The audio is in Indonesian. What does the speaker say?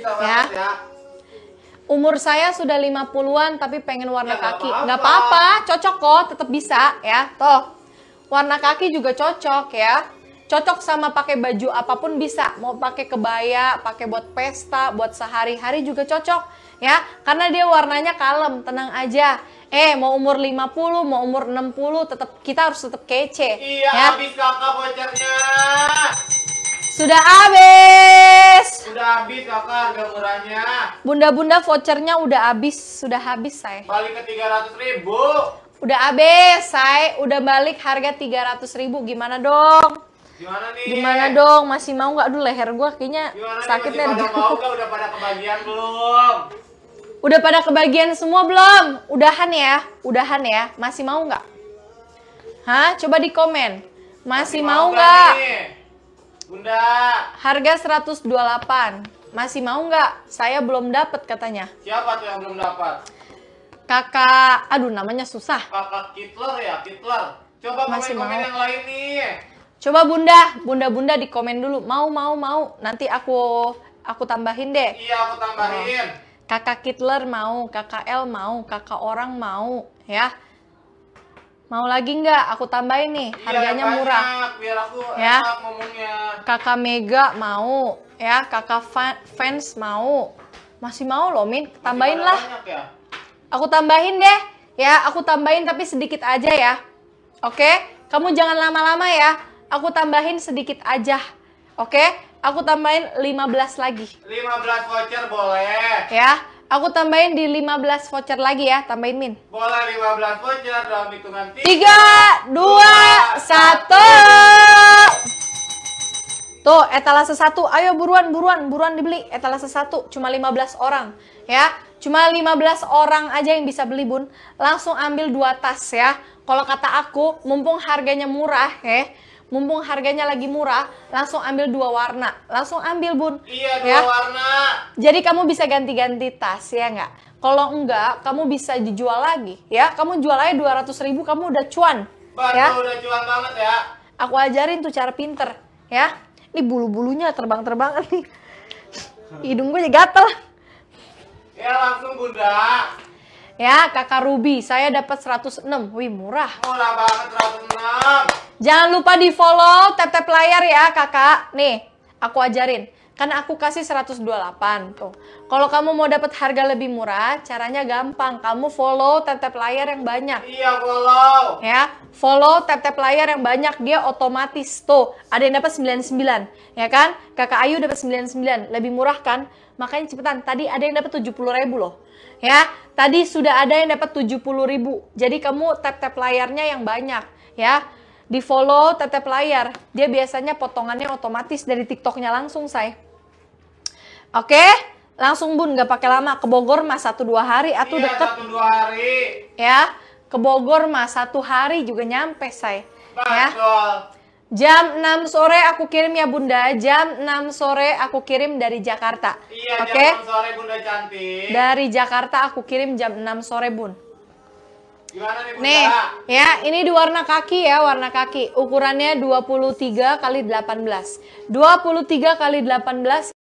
Iya, ya. ya. Umur saya sudah 50-an tapi pengen warna ya, kaki. Nggak apa-apa, cocok kok, tetap bisa ya. Toh, warna kaki juga cocok ya. Cocok sama pakai baju apapun bisa. Mau pakai kebaya, pakai buat pesta, buat sehari-hari juga cocok ya. Karena dia warnanya kalem, tenang aja eh mau umur 50, mau umur 60 tetap kita harus tetap kece. Iya, ya. habis kakak bocornya. Sudah habis udah habis kakak harga murahnya. Bunda-bunda vouchernya udah habis, sudah habis saya. Balik ke 300 ribu. Udah habis saya, udah balik harga 300 ribu. Gimana dong? Gimana nih? Gimana dong? Masih mau nggak? Aduh leher gue kayaknya Gimana sakit nih. Pada mau gak? Udah pada kebagian belum? Udah pada kebagian semua belum? Udahan ya, udahan ya. Masih mau nggak? Hah? Coba di komen. Masih, Masih mau nggak? Bunda. Harga 128. Masih mau nggak? Saya belum dapat katanya. Siapa tuh yang belum dapat? Kakak, aduh namanya susah. Kakak Kitler ya, Kitler. Coba Masih komen, -komen mau. yang lain nih. Coba Bunda, Bunda-bunda di komen dulu. Mau, mau, mau. Nanti aku aku tambahin deh. Iya, aku tambahin. Nah, kakak Kitler mau, kakak L mau, kakak orang mau, ya. Mau lagi nggak? Aku tambahin nih, iya, harganya banyak, murah. biar aku ya. Kakak Mega mau, ya kakak fans mau, masih mau loh Min, tambahin lah. ya? Aku tambahin deh, ya aku tambahin tapi sedikit aja ya. Oke, kamu jangan lama-lama ya. Aku tambahin sedikit aja. Oke, aku tambahin 15 lagi. 15 voucher boleh. Ya, Aku tambahin di 15 voucher lagi ya, tambahin Min. Bola 15 voucher dalam hitungan 3, 3 2, 1. Tuh, etalase 1. Ayo buruan, buruan, buruan dibeli. Etalase 1, cuma 15 orang. Ya, cuma 15 orang aja yang bisa beli, Bun. Langsung ambil 2 tas ya. Kalau kata aku, mumpung harganya murah, ya mumpung harganya lagi murah, langsung ambil dua warna. Langsung ambil, Bun. Iya, dua ya. warna. Jadi kamu bisa ganti-ganti tas, ya nggak? Kalau enggak, kamu bisa dijual lagi, ya. Kamu jual aja 200 ribu, kamu udah cuan. Bah, ya. udah cuan banget ya. Aku ajarin tuh cara pinter, ya. Ini bulu-bulunya terbang-terbangan nih. Hidung gue gatel. Ya langsung bunda. Ya, Kakak Ruby, saya dapat 106. Wih, murah. Murah banget 106. Jangan lupa di follow tap-tap layar ya kakak. Nih, aku ajarin. Kan aku kasih 128 tuh. Kalau kamu mau dapat harga lebih murah, caranya gampang. Kamu follow tap-tap layar yang banyak. Iya, follow. Ya, follow tap-tap layar yang banyak. Dia otomatis tuh. Ada yang dapat 99, ya kan? Kakak Ayu dapat 99, lebih murah kan? Makanya cepetan. Tadi ada yang dapat 70 ribu loh. Ya, tadi sudah ada yang dapat 70 ribu. Jadi kamu tap-tap layarnya yang banyak, ya di follow tetep layar dia biasanya potongannya otomatis dari tiktoknya langsung saya oke langsung bun nggak pakai lama ke Bogor mah satu dua hari atau iya, deket satu dua hari ya ke Bogor mah satu hari juga nyampe saya ya Jam 6 sore aku kirim ya Bunda. Jam 6 sore aku kirim dari Jakarta. Iya, okay? jam 6 sore Bunda cantik. Dari Jakarta aku kirim jam 6 sore, Bun nih, nih ya ini di warna kaki ya warna kaki ukurannya 23 kali 18 23 kali 18